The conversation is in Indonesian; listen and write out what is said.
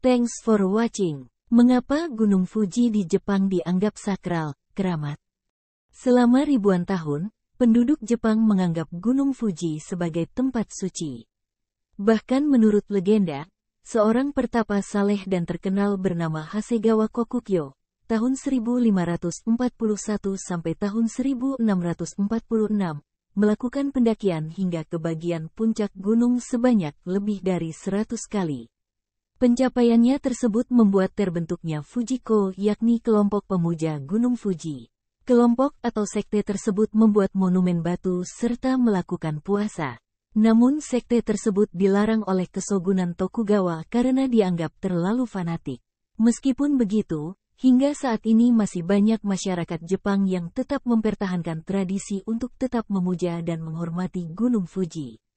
Thanks for watching. Mengapa Gunung Fuji di Jepang dianggap sakral, keramat? Selama ribuan tahun, penduduk Jepang menganggap Gunung Fuji sebagai tempat suci. Bahkan menurut legenda, seorang pertapa saleh dan terkenal bernama Hasegawa Kokukyo, tahun 1541 sampai tahun 1646, melakukan pendakian hingga ke bagian puncak gunung sebanyak lebih dari 100 kali. Pencapaiannya tersebut membuat terbentuknya Fujiko yakni kelompok pemuja Gunung Fuji. Kelompok atau sekte tersebut membuat monumen batu serta melakukan puasa. Namun sekte tersebut dilarang oleh kesogunan Tokugawa karena dianggap terlalu fanatik. Meskipun begitu, hingga saat ini masih banyak masyarakat Jepang yang tetap mempertahankan tradisi untuk tetap memuja dan menghormati Gunung Fuji.